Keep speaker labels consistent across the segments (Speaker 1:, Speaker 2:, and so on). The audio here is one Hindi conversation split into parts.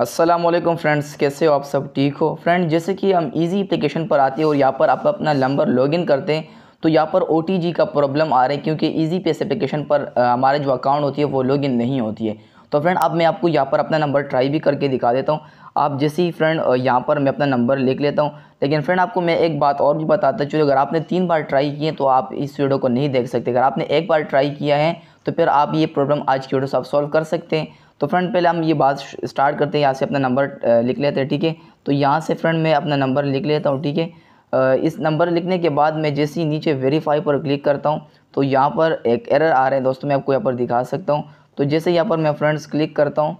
Speaker 1: असलम फ्रेंड्स कैसे हो आप सब ठीक हो फ्रेंड जैसे कि हम इजी एप्लीकेशन पर आते हैं और यहाँ पर आप अपना नंबर लॉगिन करते हैं तो यहाँ पर ओ का प्रॉब्लम आ रहा है क्योंकि ईजी पे एप्लीकेशन पर हमारे जो अकाउंट होती है वो लॉगिन नहीं होती है तो फ्रेंड अब मैं आपको यहाँ पर अपना नंबर ट्राई भी करके दिखा देता हूँ आप जैसे ही फ्रेंड यहाँ पर मैं अपना नंबर लिख लेता हूँ लेकिन फ्रेंड आपको मैं एक बात और भी बताता चलो अगर आपने तीन बार ट्राई किए तो आप इस वीडियो को नहीं देख सकते अगर आपने एक बार ट्राई किया है तो फिर आप ये प्रॉब्लम आज की वीडियो से आप सॉल्व कर सकते हैं तो फ्रेंड पहले हम ये बात स्टार्ट करते हैं यहाँ से अपना नंबर लिख लेते हैं ठीक है तो यहाँ से फ्रेंड मैं अपना नंबर लिख लेता हूँ ठीक है इस नंबर लिखने के बाद मैं जैसे ही नीचे वेरीफाई पर क्लिक करता हूँ तो यहाँ पर एक एरर आ रहा है दोस्तों मैं आपको यहाँ पर दिखा सकता हूँ तो जैसे यहाँ पर मैं फ्रेंड्स क्लिक करता हूँ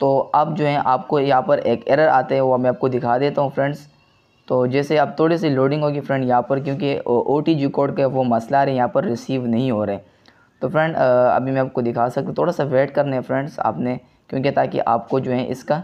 Speaker 1: तो अब जो है आपको यहाँ पर एक एरर आते हैं वो मैं आपको दिखा देता हूँ फ्रेंड्स तो जैसे आप थोड़ी सी लोडिंग होगी फ्रेंड यहाँ पर क्योंकि ओ टी जी कोड का वो मसला रहे यहाँ पर रिसीव नहीं हो रहे तो फ्रेंड अभी मैं आपको दिखा सकता थोड़ा सा वेट करना है फ्रेंड्स आपने क्योंकि ताकि आपको जो है इसका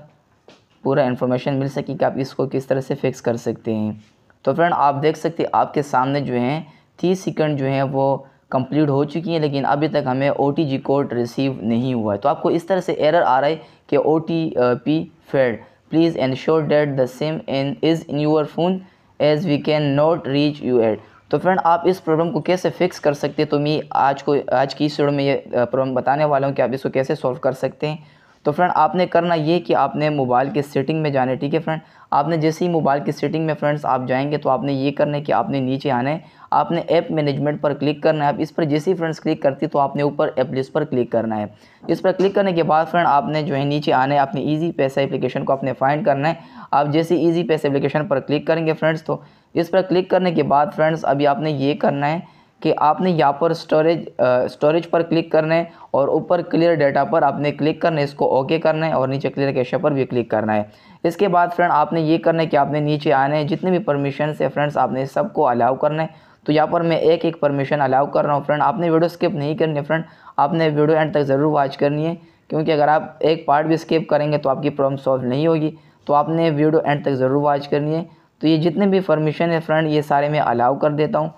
Speaker 1: पूरा इन्फॉर्मेशन मिल सके कि आप इसको किस तरह से फिक्स कर सकते हैं तो फ्रेंड आप देख सकते आपके सामने जो है तीस सेकेंड जो है वो कंप्लीट हो चुकी हैं लेकिन अभी तक हमें ओ कोड रिसीव नहीं हुआ है तो आपको इस तरह से एरर आ रहा है कि O T P failed please ensure that the SIM in is in your phone as we can not reach you एड तो फ्रेंड आप इस प्रॉब्लम को कैसे फिक्स कर सकते हैं तो मैं आज को आज की इस वीडियो में ये प्रॉब्लम बताने वाला हूँ कि आप इसको कैसे सॉल्व कर सकते हैं तो फ्रेंड आपने करना ये कि आपने मोबाइल की सेटिंग में जाना है ठीक है फ्रेंड आपने जैसे ही मोबाइल की सेटिंग में फ्रेंड्स आप जाएंगे तो आपने ये करना है कि आपने नीचे आना है आपने ऐप मैनेजमेंट पर क्लिक करना है आप इस पर जैसे ही फ्रेंड्स क्लिक करती तो आपने ऊपर ऐप लिस्ट पर क्लिक करना है इस पर क्लिक करने के बाद फ्रेंड आपने जो है नीचे आना है ईजी पैसा एप्लीकेशन को आपने फाइंड करना है आप जैसे ईजी पैसा एप्लीकेशन पर क्लिक करेंगे फ्रेंड्स तो इस पर क्लिक करने के बाद फ्रेंड्स अभी आपने ये करना है कि आपने यहाँ पर स्टोरेज स्टोरेज पर क्लिक करना है और ऊपर क्लियर डाटा पर आपने क्लिक करना है इसको ओके करना है और नीचे क्लियर कैशे पर भी क्लिक करना है इसके बाद फ्रेंड आपने ये करना है कि आपने नीचे आने हैं जितने भी परमिशन है फ्रेंड्स आपने सबको अलाउ करना है तो यहाँ पर मैं एक एक परमिशन अलाउ कर रहा हूँ फ्रेंड आपने वीडियो स्किप नहीं करनी है फ्रेंड आपने वीडियो एंड तक ज़रूर वॉच करनी है क्योंकि अगर आप एक पार्ट भी स्किप करेंगे तो आपकी प्रॉब्लम सॉल्व नहीं होगी तो आपने वीडियो एंड तक ज़रूर वॉच करनी है तो ये जितने भी परमिशन है फ्रेंड ये सारे मैं अलाउ कर देता हूँ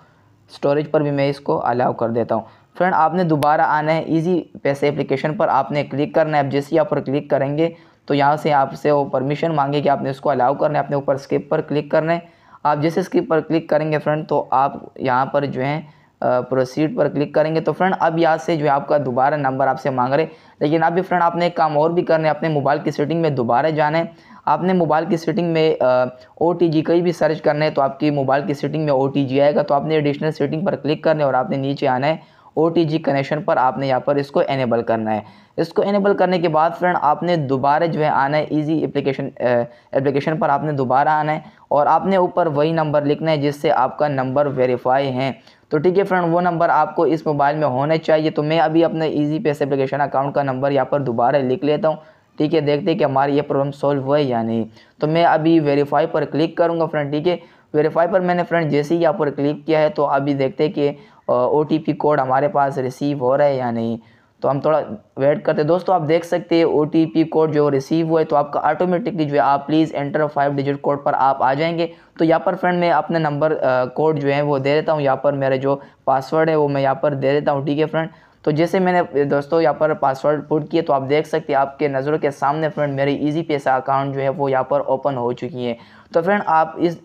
Speaker 1: स्टोरेज पर भी मैं इसको अलाउ कर देता हूँ फ्रेंड आपने दोबारा आना है इजी पैसे एप्लीकेशन पर आपने क्लिक करना है अब जैसे ही आप पर क्लिक करेंगे तो यहाँ से आपसे वो परमिशन मांगे कि आपने उसको अलाउ करना है अपने ऊपर स्किप पर क्लिक करना है आप जैसे स्किप पर क्लिक करेंगे फ्रेंड तो आप यहाँ पर जो है प्रोसीड पर क्लिक करेंगे तो फ्रेंड अब यहाँ से जो है आपका दोबारा नंबर आपसे मांग रहे लेकिन अभी फ्रेंड आपने एक काम और भी करना है अपने मोबाइल की सेटिंग में दोबारा जाना है आपने मोबाइल की सेटिंग में ओ टी कहीं भी सर्च करना है तो आपकी मोबाइल की सेटिंग में ओ आएगा तो आपने एडिशनल सेटिंग पर क्लिक करना है और आपने नीचे आना है ओ कनेक्शन पर आपने यहाँ पर इसको एनेबल करना है इसको एनेबल करने के बाद फ्रेंड आपने दोबारा जो है आना है इजी एप्लीकेशन एप्लीकेशन पर आपने दोबारा आना है और आपने ऊपर वही नंबर लिखना है जिससे आपका नंबर वेरीफाई है तो ठीक है फ्रेंड वो नंबर आपको इस मोबाइल में होना चाहिए तो मैं अभी अपने ईजी पैसे एप्लीकेशन अकाउंट का नंबर यहाँ पर दोबारा लिख लेता हूँ ठीक है देखते हैं कि हमारी ये प्रॉब्लम सॉल्व हुआ है या नहीं तो मैं अभी वेरीफाई पर क्लिक करूँगा फ्रेंड ठीक है वेरीफाई पर मैंने फ्रेंड जैसे ही यहाँ पर क्लिक किया है तो अभी देखते हैं कि ओ कोड हमारे पास रिसीव हो रहा है या नहीं तो हम थोड़ा वेट करते हैं दोस्तों आप देख सकते हैं ओ कोड जो रिसीव हुआ है तो आपका ऑटोमेटिकली जो है आप please enter five digit code पर आप आ जाएंगे तो यहाँ पर फ्रेंड मैं अपने नंबर कोड जो है वो दे देता हूँ यहाँ पर मेरे जो पासवर्ड है वो मैं यहाँ पर दे देता हूँ ठीक है फ्रेंड तो जैसे मैंने दोस्तों यहाँ पर पासवर्ड पुट किए तो आप देख सकते हैं आपके नज़रों के सामने फ्रेंड मेरी ईजी पैसा अकाउंट जो है वो यहाँ पर ओपन हो चुकी है तो फ्रेंड आप इस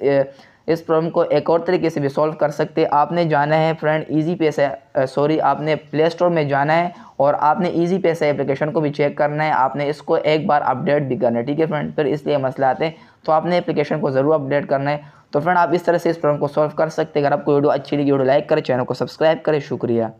Speaker 1: इस प्रॉब्लम को एक और तरीके से भी सॉल्व कर सकते हैं आपने जाना है फ्रेंड ईजी पैसा सॉरी आपने प्ले स्टोर में जाना है और आपने ईजी पैसे एप्लीकेशन को भी चेक करना है आपने इसको एक बार अपडेट भी करना है ठीक है फ्रेंड फिर इसलिए मसला आते हैं तो आपने एप्लीकेशन को ज़रूर अपडेट करना है तो फ्रेंड आप इस तरह से इस प्रॉब्लम को सॉल्व कर सकते हैं अगर आपको वीडियो अच्छी लगी वीडियो लाइक करें चैनल को सब्सक्राइब करें शुक्रिया